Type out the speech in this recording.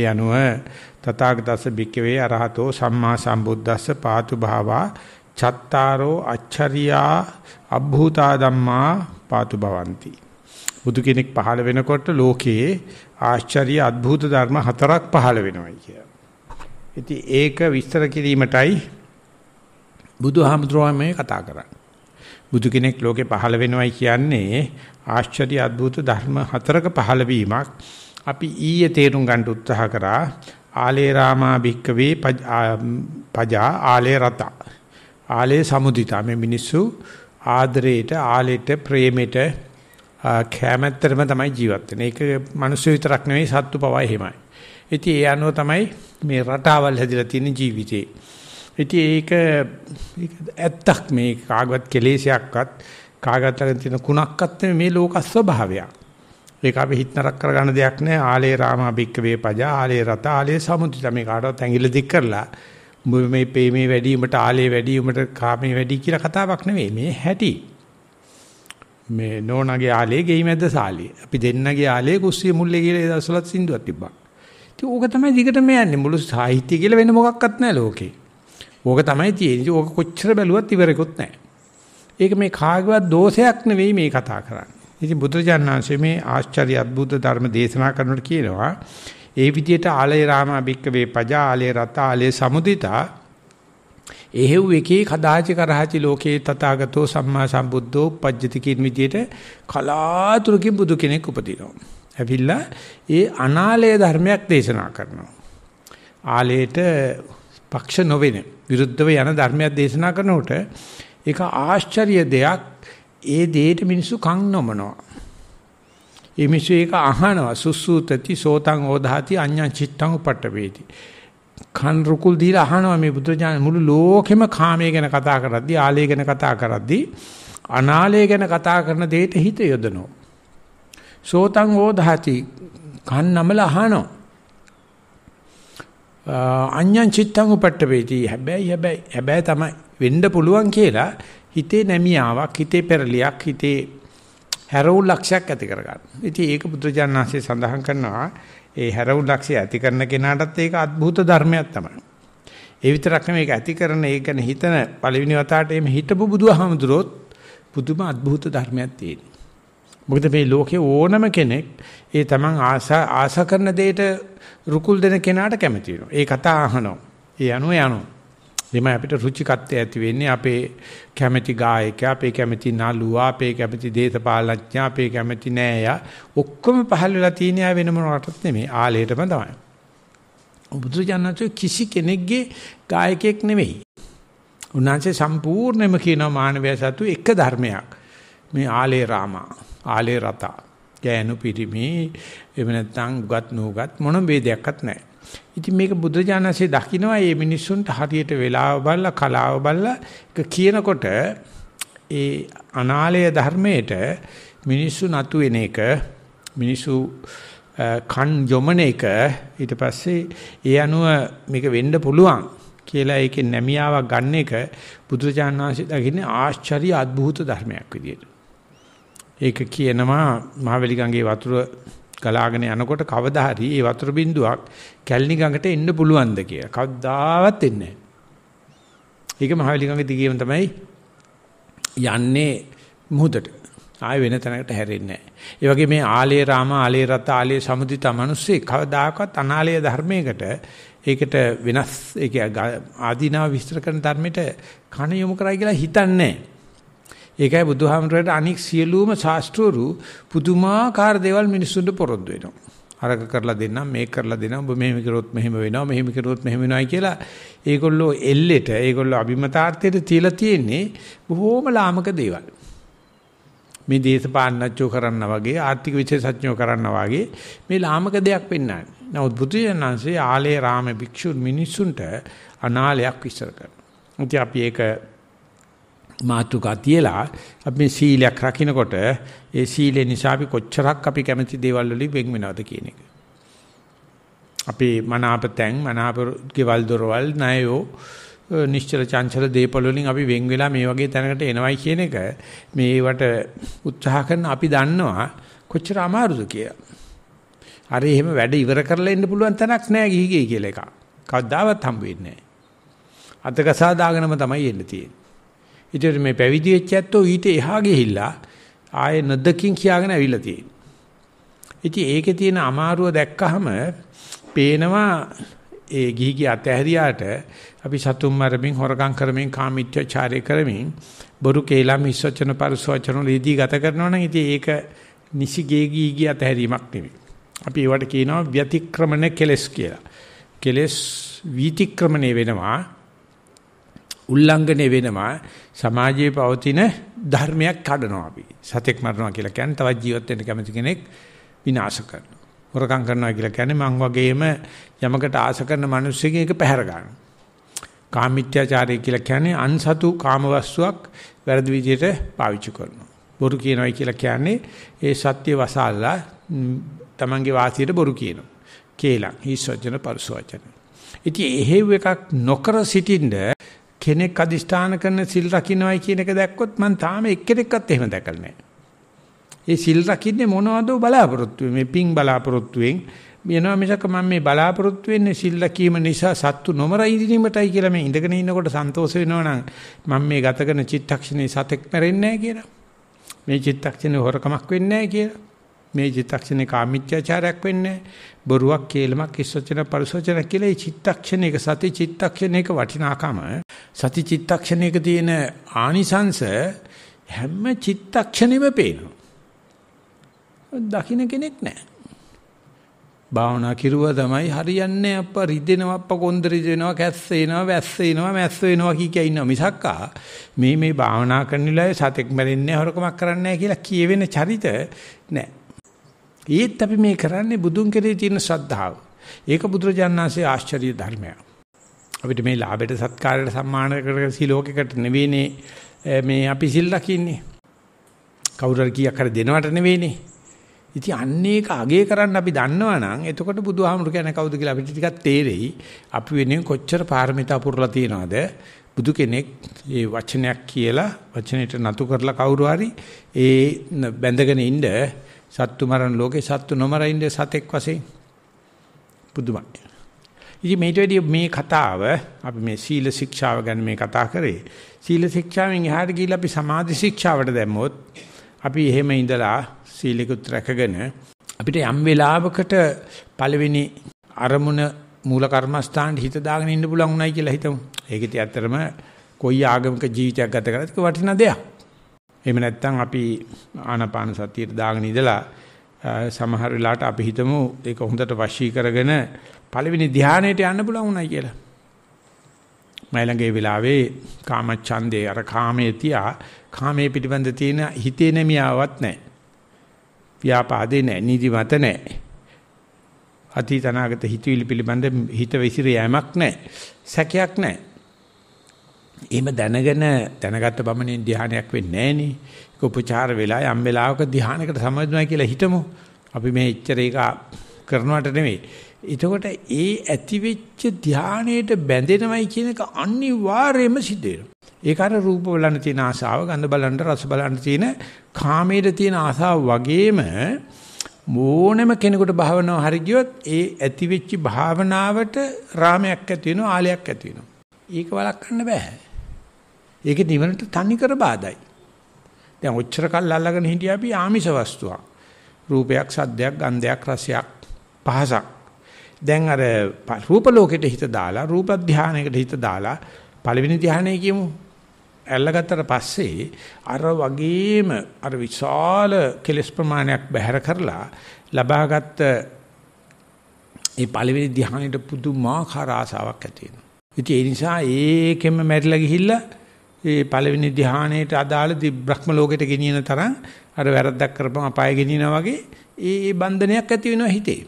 ඒ අනුව තථාගතස්ස භික්කවේ අරහතෝ සම්මා සම්බුද්දස්ස පාතු භාවා චත්තාරෝ අච්චරියා අබ්භූතා ධම්මා පාතු භවಂತಿ බුදු කෙනෙක් පහළ වෙනකොට ලෝකයේ ආශ්චර්ය අద్භූත ධර්ම හතරක් පහළ වෙනවායි කිය. ඉතින් ඒක විස්තර කිරීමටයි බුදුහාමුදුරුවෝ මේ කතා කරන්නේ. බුදු කෙනෙක් ලෝකේ පහළ වෙනවයි කියන්නේ ආශ්චර්ය අద్භූත ධර්ම හතරක පහළ වීමක්. අපි ඊයේ තේරුම් ගන්න උත්සාහ කරා ආලේ රාමා භික්කවේ පජා ආලේ රත ආලේ සමුදිතා මේ මිනිස්සු ආදරේට ආලෙට ප්‍රේමෙට කැමැත්තටම තමයි ජීවත් වෙන්නේ. ඒක මිනිස්සු විතරක් නෙවෙයි සත්තු පවා එහෙමයි. ඉතින් ඒ අනුව තමයි මේ රටාවල් හැදිලා තියෙන ජීවිතේ. ඉතින් ඒක ඇත්තක් මේ කාගවත් කෙලෙසයක්වත් කාගවත් ළඟ තියෙන කුණක්වත් මේ ලෝක ස්වභාවයක්. ඒක අපි හිත නරක කරගන්න දෙයක් නෑ. ආලේ රාමා බික්ක වේපජා ආලේ රත ආලේ සමුදිත මේ කාටවත් ඇඟිලි දික් කරලා මේ මේ වැඩිවීමට ආලේ වැඩිවීමට කාමේ වැඩි කියලා කතාවක් නෙවෙයි මේ හැටි. මේ නෝනාගේ ආලේ ගෙයි මැද්ද සාලේ. අපි දෙන්නගේ ආලේ කුස්සිය මුල්ලේ කියලා ඒ දවස්වලත් සින්දුවක් තිබ්බා. ඉතින් ඕක තමයි දිගටම යන්නේ. මුළු සාහිත්‍ය කියලා වෙන මොකක්වත් නැහැ ලෝකේ. ඕක තමයි තියෙන්නේ. ඕක කොච්චර බැලුවත් ඉවරෙකුත් නැහැ. ඒක මේ කාගේවත් දෝෂයක් නෙවෙයි මේ කතා කරන්නේ. ඉතින් බුදුජානනාංශයේ මේ ආශ්චර්ය අద్భుත ධර්ම දේශනා කරනකොට කියනවා ඒ විදිහට ආලේ රාමා භික්කවේ පජා ආලේ රත ආලේ සමුදිතා එහෙව් එකේ කදාචි කරහචි ලෝකේ තථාගතෝ සම්මා සම්බුද්ධෝ උපජ්ජති කියන විදිහට කලාතුරකින් බුදු කෙනෙක් උපදිනවා. ඇවිල්ලා ඒ අනාලය ධර්මයක් දේශනා කරනවා. ආලේට පක්ෂ නොවෙන විරුද්ධව යන ධර්මයක් දේශනා කරනකොට ඒක ආශ්චර්ය දෙයක් ඒ දෙයට මිනිස්සු කන් නොමනවා. ඒ මිනිස්සු ඒක අහනවා සුසුතති සෝතං ඕධාති අඤ්ඤං චිත්තං උපට්ඨපේති. කන් රුකුල් දීලා අහනවා මේ බුදුජාන මුළු ලෝකෙම කාමයේ ගැන කතා කරද්දී ආලයේ ගැන කතා කරද්දී අනාලයේ ගැන කතා කරන දෙයට හිත යොදනවා. සෝතං ඕධාති කන් නමල අහනවා. අඤ්ඤං චිත්තං උපට්ඨපේති. හැබැයි හැබැයි හැබැයි තමයි වෙන්න පුළුවන් කියලා හිතේ නැමියාවක් හිතේ පෙරලියක් හිතේ හැරවුල් ලක්ෂයක් ඇති කරගන්න. ඉතින් ඒක බුදුජානනාංශය සඳහන් කරනවා ඒ හැරවුල් ලක්ෂය ඇති කරන කෙනාටත් ඒක අద్භූත ධර්මයක් තමයි. ඒ විතරක් නෙමෙයි ඒක ඇති කරන ඒ ගැන හිතන පළවෙනි වතාවට එimhe හිතපු බුදුහාමුදුරොත් පුදුම අద్භූත ධර්මයක් තියෙනවා. මොකද මේ ලෝකේ ඕනම කෙනෙක් ඒ තමන් ආසා ආසා කරන දෙයට රුකුල් දෙන කෙනාට කැමති වෙනවා. ඒ කතා අහනවා. ඒ අනුව යනවා. එimhe අපිට රුචිකත්වය ඇති වෙන්නේ අපේ කැමැති ගායකයා, අපේ කැමැති නළුවා, අපේ කැමැති දේශපාලනඥයා, අපේ කැමැති නෑයා ඔක්කොම පහළ වෙලා තියෙන අය වෙන මොනකටත් නෙමෙයි. ආලයටම තමයි. බුදුජානකෝ කිසි කෙනෙක්ගේ ගායකයෙක් නෙමෙයි. උන්වහන්සේ සම්පූර්ණයෙන්ම කියනවා මානවයා සතු එක ධර්මයක්. මේ ආලේ රාමා, ආලේ රතා, ගෑනු පිරිමි, එහෙම නැත්නම් උගත් නුගත් මොන ભેදයක්වත් නැහැ. ඉතින් මේක බුදුරජාණන්සේ දකිනවා මේ මිනිස්සුන්ට හරියට වෙලාව බලලා කලාව බලලා කියනකොට ඒ අනාලය ධර්මයට මිනිස්සු නතු වෙන එක මිනිස්සු කන් යොමන එක ඊට පස්සේ ඒ අනුව මේක වෙන්න පුළුවන් කියලා ඒකේ නැමියාවක් ගන්න එක බුදුරජාණන්සේ දකින්නේ ආශ්චර්ය අద్භූත ධර්මයක් විදියට. ඒක කියනවා මහවැලි ගඟේ වතුර ගලාගෙන යනකොට කවදා හරි මේ වතුර බින්දුවක් කැලණි ගඟට එන්න පුළුවන්ද කියලා. කවදාවත් එන්නේ නැහැ. ඒක මහවැලි ගඟ දිගේම තමයි යන්නේ මුහුදට. ආය වෙන තැනකට හැරෙන්නේ නැහැ. ඒ මේ ආලේ රාම ආලේ රත ආලේ සමුදිත මිනිස්සේ කවදාකවත් අනාලය ධර්මයකට ඒකට වෙනස් ඒක ආදීනාව විස්තර කරන ධර්මයට කණ යොමු කරයි කියලා හිතන්නේ නැහැ. ඒකයි බුදුහාමරට අනික් සියලුම ශාස්ත්‍රවරු පුදුමාකාර දේවල් මිනිස්සුන්ට පොරොන්දු වෙනවා. අරක කරලා දෙන්නම් මේක කරලා දෙන්නම් ඔබ මෙහෙම කරොත් මෙහෙම වෙනවා මෙහෙම කරොත් මෙහෙම වෙනවායි කියලා ඒගොල්ලෝ එල්ලෙට ඒගොල්ලෝ අභිමතාර්ථයට තියලා තියෙන්නේ බොහෝම ලාමක දේවල්. මේ දේශපාලනච්චෝ කරන්න වගේ ආර්ථික විශේෂඥයෝ කරන්න වගේ මේ ලාමක දෙයක් පෙන්වන්නේ. නමුත් බුදුජානන්සේ ආලේ රාම භික්ෂුන් මිනිසුන්ට අනාලයක් විශ්සර කරනවා. ඉතින් අපි ඒක මාතුකා තියලා අපි සීලයක් රකින්නකොට ඒ සීලේ නිසා අපි කොච්චරක් අපි කැමති දේවල් වලින් වෙන් වෙනවද කියන එක. අපේ මනාප තැන් මනාප ගෙවල් දොරවල් ණයෝ නිශ්චල චංචල දේපල වලින් අපි වෙන් වෙලා මේ වගේ තැනකට එනවයි කියන එක මේවට උත්සාහ කරන අපි දන්නවා කොච්චර අමාරුද කියලා. අර එහෙම වැඩ ඉවර කරලා ඉන්න පුළුවන් තැනක් නෑ ගිහිගේ කියලා එක. කවදාවත් හම්බ වෙන්නේ නෑ. අතකසා දාගෙනම තමයි එන්න තියෙන්නේ. ඉතින් මේ පැවිදි වෙච්ච ඇත්තෝ ඊට එහා ගිහිල්ලා ආයේ නදකින් කියාගෙන ඇවිල්ලා තියෙනවා. ඉතින් ඒකේ තියෙන අමාරුව දැක්කහම පේනවා ඒ ගිහි ගිය අතහැරියාට අපි සතුම් මරමින් හොරකම් කරමින් කාමීත්‍යචාරය කරමින් බොරු කේලම් විශ්වචන පරිසවචන ලීදී ගත කරනවා නම් ඉතින් ඒක නිසි ගේ ගිහි ගිය අතහැරීමක් නෙවෙයි. අපි ඒවට කියනවා ව්‍යතික්‍රමණ කෙලස් කියලා. කෙලස් වීතික්‍රමණය වෙනවා උල්ලංඝනය වෙනවා සමාජයේ පවතින ධර්මයක් කඩනවා අපි. සතෙක් මරනවා කියලා කියන්නේ තවත් ජීවත් වෙන්න කැමති කෙනෙක් විනාශ කරනවා. හොරකම් කරනවා කියලා කියන්නේ මං වගේම යමකට ආශ කරන මිනිස්සුගෙන් ඒක පැහැර ගන්නවා. කාමීත්‍යාචාරය කියලා කියන්නේ අන්සතු කාමවස්තුවක් වැරදි විදිහට පාවිච්චි කරනවා. බොරු කියනවා කියලා කියන්නේ ඒ සත්‍ය වසාලා තමන්ගේ වාසියට බොරු කියනවා. කේලම් හිස් වචන පරුස වචන. ඉතින් එහෙව් එකක් නොකර සිටින්න කෙනෙක් අදිෂ්ඨාන කරන සිල් රකින්නයි කියන එක දැක්කොත් මම තාම එක්කෙනෙක්වත් එහෙම දැකලා නැහැ. ඒ සිල් රකින්නේ මොනවද බලාපොරොත්තු මේ පිං බලාපොරොත්තුෙන් මෙනවා මිසක මම මේ බලාපොරොත්තු වෙන්නේ සිල් රකීම නිසා සත්තු නොමර ඉඳීමටයි කියලා මේ ඉඳගෙන ඉන්නකොට සන්තෝෂ වෙනවනම් මම මේ ගත කරන චිත්තක්ෂණේ සතෙක් මැරෙන්නේ නැහැ කියලා. මේ චිත්තක්ෂණේ හොරකමක් වෙන්නේ නැහැ කියලා. මේ චිත්තක්ෂණේ කාමීත්‍යචාරයක් වෙන්නේ බොරුවක් කේලමක් ඉස්සචන පරිසචන කියලා ඒ චිත්තක්ෂණයක සති චිත්තක්ෂණයක වටිනාකම සති චිත්තක්ෂණයක තියෙන ආනිසංස හැම චිත්තක්ෂණෙම පේනවා දකින්න කෙනෙක් නැහැ භාවනා කිරුවා තමයි හරියන්නේ අප්ප රිදෙනවා අප්ප කොන්ද රිදෙනවා කැස්ස එනවා වැස්ස එනවා මැස්ස එනවා කී කිය ඉන්නවා මිසක්කා මේ මේ භාවනා කරන ඉලයි සතෙක් මැරෙන්නේ හොරකමක් කරන්නේ නැහැ කියලා කියවෙන චරිත නෑ ඒත් අපි මේ කරන්නේ බුදුන් කෙරේ තියෙන ශ්‍රද්ධාව. ඒක බුදුරජාණන්සේ ආශ්චර්ය ධර්මයක්. අපිට මේ ලාභයට සත්කාරයට සම්මාන කරගෙන සිලෝකයකට නෙවෙයිනේ මේ අපි සිල් ලකින්නේ. කවුරු හරි කීයක් හරි දෙනවට නෙවෙයිනේ. ඉතින් අන්න ඒක අගේ කරන්න අපි දන්නවනම් එතකොට බුදුහාමුදුර කියන්නේ කවුද කියලා අපිට ටිකක් තේරෙයි. අපි වෙනුවෙන් කොච්චර පාරමිතා පුරලා තියනවද? බුදු කෙනෙක් ඒ වචනයක් කියලා වචනෙට නතු කරලා කවුරු හරි ඒ බැඳගෙන ඉන්න සත්තු මරණ ලෝකේ සත්තු නොමරින්නේ සතෙක් වශයෙන් පුදුමයි. ඉතින් මේ ඊටදී මේ කතාව අපි මේ සීල ශික්ෂාව ගැන මේ කතා කරේ. සීල ශික්ෂාවෙන් එහාට ගිහිල්ලා අපි සමාධි ශික්ෂාවට දැම්මොත් අපි එහෙම ඉඳලා සීලිකුත් රැකගෙන අපිට යම් වෙලාවකට පළවෙනි අරමුණ මූල කර්මස්ථානට හිත දාගෙන ඉන්න පුළුවන් උනායි කියලා හිතමු. ඒක ඉතින් ඇත්තටම කොයි ආගමක ජීවිතයක් ගත කරත් ඒක වටිනා දෙයක්. එහෙම නැත්නම් අපි ආනාපාන සතියට දාගෙන ඉඳලා සමහර වෙලාවට අපි හිතමු ඒක හොඳට වශී කරගෙන පළවෙනි ධානයට යන්න පුළුවන් උනායි කියලා. මයිලඟේ වෙලාවේ කාම ඡන්දේ අර කාමයේ තියා කාමයේ පිටිබඳ තියෙන හිතේ නැමියාවක් නැහැ. ව්‍යාපාදේ නැහැ, නිදිමත නැහැ. අතීත අනාගත හිතවිලි පිළිබඳ හිත විසිර යෑමක් නැහැ. සැකයක් නැහැ. එහෙම දැනගෙන දැනගත්ත බමණින් ධානයක් වෙන්නේ නැහනේ. ඒක උපචාර වෙලා යම් වෙලාවක ධානයකට සමවදුනා කියලා හිතමු. අපි මේ එච්චර එක කරනවට නෙමෙයි. එතකොට ඒ ඇතිවෙච්ච ධානයට බැඳෙනවයි කියන එක අනිවාර්යයෙන්ම සිද්ධ වෙනවා. ඒක අර රූප බලන්න තියෙන ආසාව, ගන්ධ බලන්න, රස බලන්න තියෙන කාමයේ තියෙන ආසාව වගේම ඕනෙම කෙනෙකුට භාවනාව හරි ගියොත් ඒ ඇතිවෙච්ච භාවනාවට රාමයක් ඇති වෙනවා, ආලයක් ඇති වෙනවා. ඒක වළක්වන්න බෑ. ඒක නිවනට තනිකර බාධායි. දැන් ඔච්චර කල් අල්ලගෙන හිටියා අපි ආමිෂ වස්තුවක්. රූපයක්, සද්දයක්, ගන්ධයක්, රසයක්, පහසක්. දැන් අර රූප ලෝකෙට හිත දාලා රූප ධානයකට හිත දාලා පළවෙනි ධානය කියමු. අල්ලගත්තට පස්සේ අර වගේම අර විශාල කෙලස් ප්‍රමාණයක් බැහැර කරලා ලබාගත් ඒ පළවෙනි ධානයට පුදුමාකාර ආසාවක් ඇති වෙනවා. ඒ නිසා ඒකෙම මැරිලා ගිහිල්ලා ඒ පළවෙනි ධ්‍යානයේට අදාළ බ්‍රහ්ම ලෝකයට ගෙනියන තරම් අර වැරද්දක් කරපම අපාය ගෙනියනවා වගේ ඒ බන්ධනයක් ඇති වෙනවා හිතේ.